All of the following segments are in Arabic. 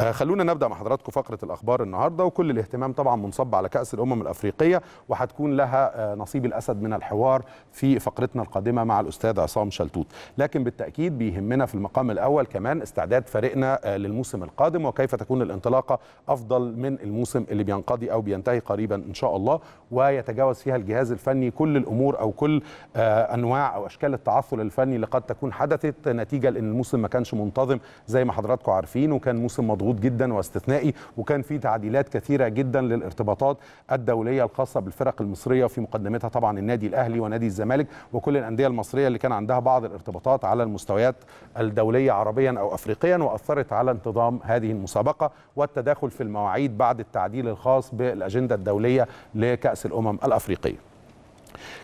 آه، خلونا نبدا مع حضراتكم فقره الاخبار النهارده وكل الاهتمام طبعا منصب على كاس الامم الافريقيه وهتكون لها آه، نصيب الاسد من الحوار في فقرتنا القادمه مع الاستاذ عصام شلتوت لكن بالتاكيد بيهمنا في المقام الاول كمان استعداد فريقنا آه، للموسم القادم وكيف تكون الانطلاقه افضل من الموسم اللي بينقضي او بينتهي قريبا ان شاء الله ويتجاوز فيها الجهاز الفني كل الامور او كل انواع او اشكال التعثر الفني اللي قد تكون حدثت نتيجه لان الموسم ما كانش منتظم زي ما حضراتكم عارفين وكان موسم مضغوط مضغوط جدا واستثنائي وكان في تعديلات كثيره جدا للارتباطات الدوليه الخاصه بالفرق المصريه وفي مقدمتها طبعا النادي الاهلي ونادي الزمالك وكل الانديه المصريه اللي كان عندها بعض الارتباطات على المستويات الدوليه عربيا او افريقيا واثرت على انتظام هذه المسابقه والتداخل في المواعيد بعد التعديل الخاص بالاجنده الدوليه لكاس الامم الافريقيه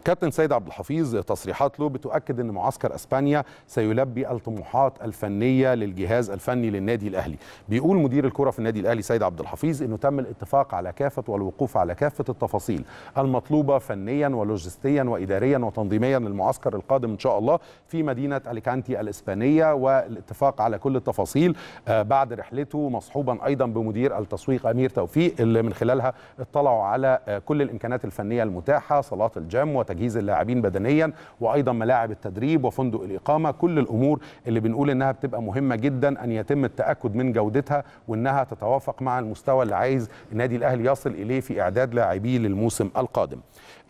كابتن سيد عبد الحفيظ تصريحات له بتؤكد ان معسكر اسبانيا سيلبي الطموحات الفنيه للجهاز الفني للنادي الاهلي بيقول مدير الكره في النادي الاهلي سيد عبد الحفيظ انه تم الاتفاق على كافه والوقوف على كافه التفاصيل المطلوبه فنيا ولوجستيا واداريا وتنظيميا للمعسكر القادم ان شاء الله في مدينه اليكانتي الاسبانيه والاتفاق على كل التفاصيل آه، بعد رحلته مصحوبا ايضا بمدير التسويق امير توفيق اللي من خلالها اطلعوا على آه، كل الامكانات الفنيه المتاحه صالات الجامعه الحكام وتجهيز اللاعبين بدنيا وايضا ملاعب التدريب وفندق الاقامه كل الامور اللي بنقول انها بتبقى مهمه جدا ان يتم التاكد من جودتها وانها تتوافق مع المستوى اللي عايز النادي الاهلي يصل اليه في اعداد لاعبيه للموسم القادم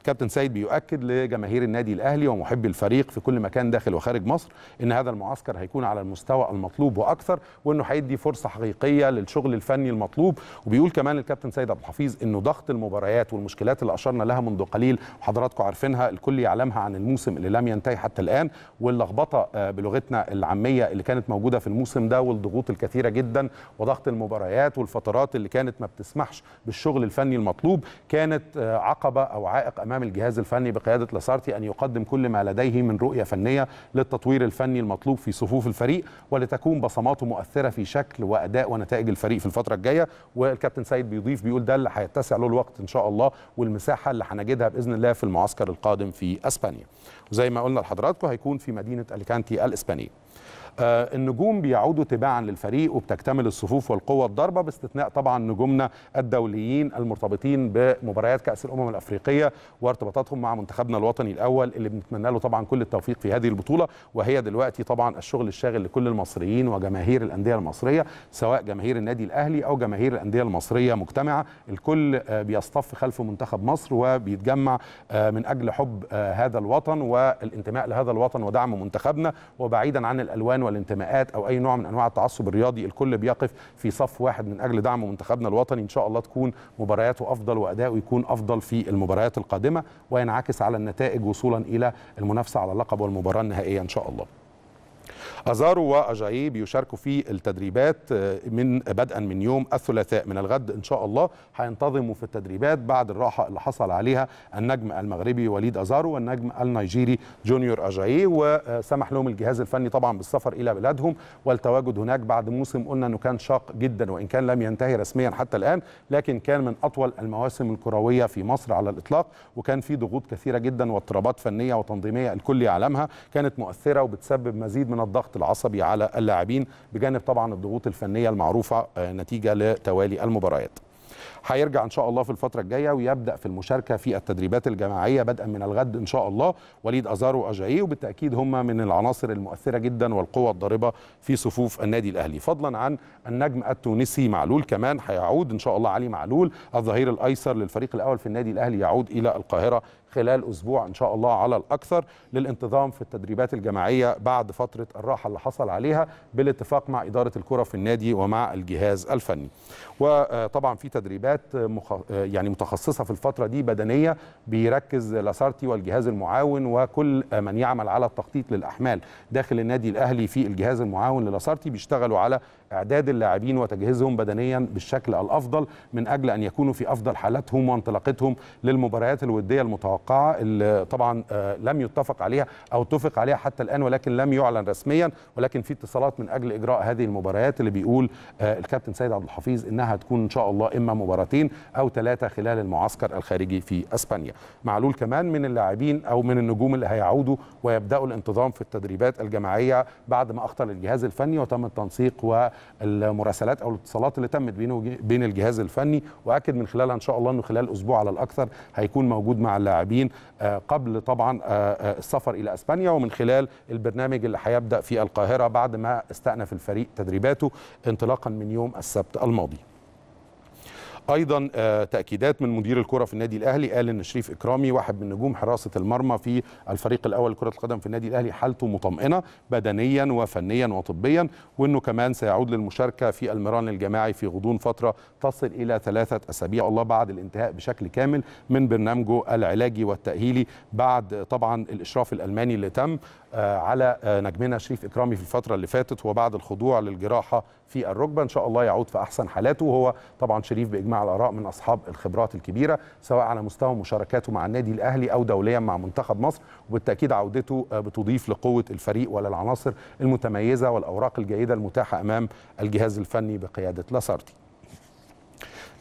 كابتن سيد بيؤكد لجماهير النادي الاهلي ومحبي الفريق في كل مكان داخل وخارج مصر ان هذا المعسكر هيكون على المستوى المطلوب واكثر وانه هيدي فرصه حقيقيه للشغل الفني المطلوب وبيقول كمان الكابتن سيد عبد الحفيظ انه ضغط المباريات والمشكلات اللي اشرنا لها منذ قليل وحضراتكم عارفينها الكل يعلمها عن الموسم اللي لم ينتهي حتى الان واللخبطه آه، بلغتنا العاميه اللي كانت موجوده في الموسم ده والضغوط الكثيره جدا وضغط المباريات والفترات اللي كانت ما بتسمحش بالشغل الفني المطلوب كانت آه، عقبه او عائق أمام الجهاز الفني بقيادة لاسارتي أن يقدم كل ما لديه من رؤية فنية للتطوير الفني المطلوب في صفوف الفريق ولتكون بصماته مؤثرة في شكل وأداء ونتائج الفريق في الفترة الجاية والكابتن سيد بيضيف بيقول ده اللي هيتسع له الوقت إن شاء الله والمساحة اللي هنجدها بإذن الله في المعسكر القادم في أسبانيا وزي ما قلنا لحضراتكم هيكون في مدينة أليكانتي الإسبانية آه، النجوم بيعودوا تباعا للفريق وبتكتمل الصفوف والقوه الضاربه باستثناء طبعا نجومنا الدوليين المرتبطين بمباريات كاس الامم الافريقيه وارتباطاتهم مع منتخبنا الوطني الاول اللي بنتمنى له طبعا كل التوفيق في هذه البطوله وهي دلوقتي طبعا الشغل الشاغل لكل المصريين وجماهير الانديه المصريه سواء جماهير النادي الاهلي او جماهير الانديه المصريه مجتمعه الكل آه، بيصطف خلف منتخب مصر وبيتجمع آه، من اجل حب هذا الوطن والانتماء لهذا الوطن ودعم منتخبنا وبعيدا عن الالوان والانتماءات او اي نوع من انواع التعصب الرياضي الكل بيقف في صف واحد من اجل دعم منتخبنا الوطني ان شاء الله تكون مبارياته افضل واداؤه يكون افضل في المباريات القادمه وينعكس على النتائج وصولا الى المنافسه على اللقب والمباراه النهائيه ان شاء الله أزارو وأجايب بيشاركوا في التدريبات آه، من بدءا من يوم الثلاثاء من الغد إن شاء الله هينتظموا في التدريبات بعد الراحة اللي حصل عليها النجم المغربي وليد أزارو والنجم النيجيري جونيور أجايي وسمح لهم الجهاز الفني طبعا بالسفر إلى بلادهم والتواجد هناك بعد موسم قلنا أنه كان شاق جدا وإن كان لم ينتهي رسميا حتى الآن لكن كان من أطول المواسم الكروية في مصر على الإطلاق وكان في ضغوط كثيرة جدا واضطرابات فنية وتنظيمية الكل يعلمها كانت مؤثرة وبتسبب مزيد من الضغط الضغط العصبي على اللاعبين بجانب طبعا الضغوط الفنيه المعروفه آه، نتيجه لتوالي المباريات هيرجع ان شاء الله في الفتره الجايه ويبدا في المشاركه في التدريبات الجماعيه بدءا من الغد ان شاء الله وليد ازارو اجاي وبالتاكيد هم من العناصر المؤثره جدا والقوه الضاربه في صفوف النادي الاهلي فضلا عن النجم التونسي معلول كمان هيعود ان شاء الله علي معلول الظهير الايسر للفريق الاول في النادي الاهلي يعود الى القاهره خلال أسبوع إن شاء الله على الأكثر للانتظام في التدريبات الجماعية بعد فترة الراحة اللي حصل عليها بالاتفاق مع إدارة الكرة في النادي ومع الجهاز الفني وطبعا في تدريبات مخ... يعني متخصصة في الفترة دي بدنية بيركز لاسارتي والجهاز المعاون وكل من يعمل على التخطيط للأحمال داخل النادي الأهلي في الجهاز المعاون للاسارتي بيشتغلوا على اعداد اللاعبين وتجهيزهم بدنيا بالشكل الافضل من اجل ان يكونوا في افضل حالاتهم وانطلاقتهم للمباريات الوديه المتوقعه اللي طبعا آه، لم يتفق عليها او اتفق عليها حتى الان ولكن لم يعلن رسميا ولكن في اتصالات من اجل اجراء هذه المباريات اللي بيقول آه، الكابتن سيد عبد الحفيظ انها تكون ان شاء الله اما مباراتين او ثلاثه خلال المعسكر الخارجي في اسبانيا معلول كمان من اللاعبين او من النجوم اللي هيعودوا ويبداوا الانتظام في التدريبات الجماعيه بعد ما اخطر الجهاز الفني وتم التنسيق و المراسلات او الاتصالات اللي تمت بينه بين الجهاز الفني واكد من خلالها ان شاء الله انه خلال اسبوع على الاكثر هيكون موجود مع اللاعبين آه، قبل طبعا آه، آه، السفر الى اسبانيا ومن خلال البرنامج اللي هيبدا في القاهره بعد ما استأنف الفريق تدريباته انطلاقا من يوم السبت الماضي ايضا آه، تاكيدات من مدير الكره في النادي الاهلي قال ان شريف اكرامي واحد من نجوم حراسه المرمى في الفريق الاول لكره القدم في النادي الاهلي حالته مطمئنه بدنيا وفنيا وطبيا وانه كمان سيعود للمشاركه في المران الجماعي في غضون فتره تصل الى ثلاثه اسابيع الله بعد الانتهاء بشكل كامل من برنامجه العلاجي والتاهيلي بعد طبعا الاشراف الالماني اللي تم آه، على آه، نجمنا شريف اكرامي في الفتره اللي فاتت وبعد الخضوع للجراحه في الركبه ان شاء الله يعود في احسن حالاته وهو طبعا شريف باجماع الاراء من اصحاب الخبرات الكبيره سواء على مستوى مشاركاته مع النادي الاهلي او دوليا مع منتخب مصر وبالتاكيد عودته آه، بتضيف لقوه الفريق وللعناصر المتميزه والاوراق الجيده المتاحه امام الجهاز الفني بقياده لاسارتي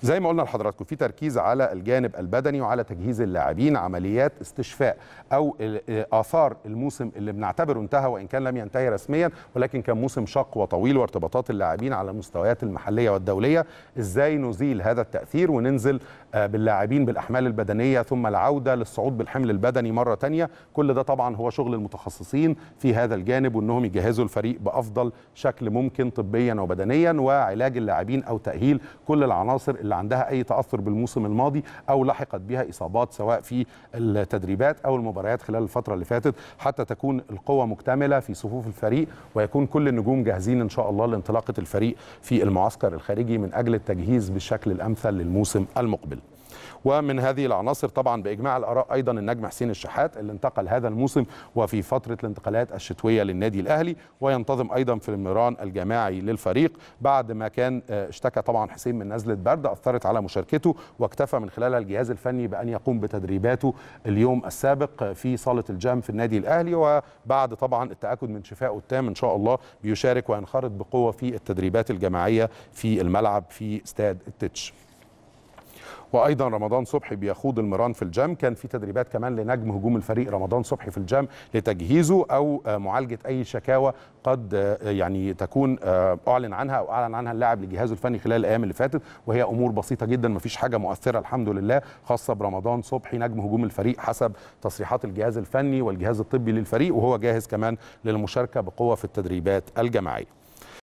زي ما قلنا لحضراتكم في تركيز على الجانب البدني وعلى تجهيز اللاعبين عمليات استشفاء او آه، اثار الموسم اللي بنعتبره انتهى وان كان لم ينتهي رسميا ولكن كان موسم شق وطويل وارتباطات اللاعبين على المستويات المحليه والدوليه ازاي نزيل هذا التاثير وننزل آه، باللاعبين بالاحمال البدنيه ثم العوده للصعود بالحمل البدني مره ثانيه كل ده طبعا هو شغل المتخصصين في هذا الجانب وانهم يجهزوا الفريق بافضل شكل ممكن طبيا وبدنيا وعلاج اللاعبين او تاهيل كل العناصر اللي عندها أي تأثر بالموسم الماضي أو لحقت بها إصابات سواء في التدريبات أو المباريات خلال الفترة اللي فاتت حتى تكون القوة مكتملة في صفوف الفريق ويكون كل النجوم جاهزين إن شاء الله لانطلاقة الفريق في المعسكر الخارجي من أجل التجهيز بالشكل الأمثل للموسم المقبل ومن هذه العناصر طبعا باجماع الاراء ايضا النجم حسين الشحات اللي انتقل هذا الموسم وفي فتره الانتقالات الشتويه للنادي الاهلي وينتظم ايضا في المران الجماعي للفريق بعد ما كان آه، اشتكى طبعا حسين من نزله برد اثرت على مشاركته واكتفى من خلالها الجهاز الفني بان يقوم بتدريباته اليوم السابق في صاله الجام في النادي الاهلي وبعد طبعا التاكد من شفائه التام ان شاء الله بيشارك وينخرط بقوه في التدريبات الجماعيه في الملعب في استاد التتش وايضا رمضان صبحي بيخوض المران في الجام كان في تدريبات كمان لنجم هجوم الفريق رمضان صبحي في الجام لتجهيزه او آه، معالجه اي شكاوى قد آه، يعني تكون آه، اعلن عنها او اعلن عنها اللاعب لجهازه الفني خلال الايام اللي فاتت وهي امور بسيطه جدا ما فيش حاجه مؤثره الحمد لله خاصه برمضان صبحي نجم هجوم الفريق حسب تصريحات الجهاز الفني والجهاز الطبي للفريق وهو جاهز كمان للمشاركه بقوه في التدريبات الجماعيه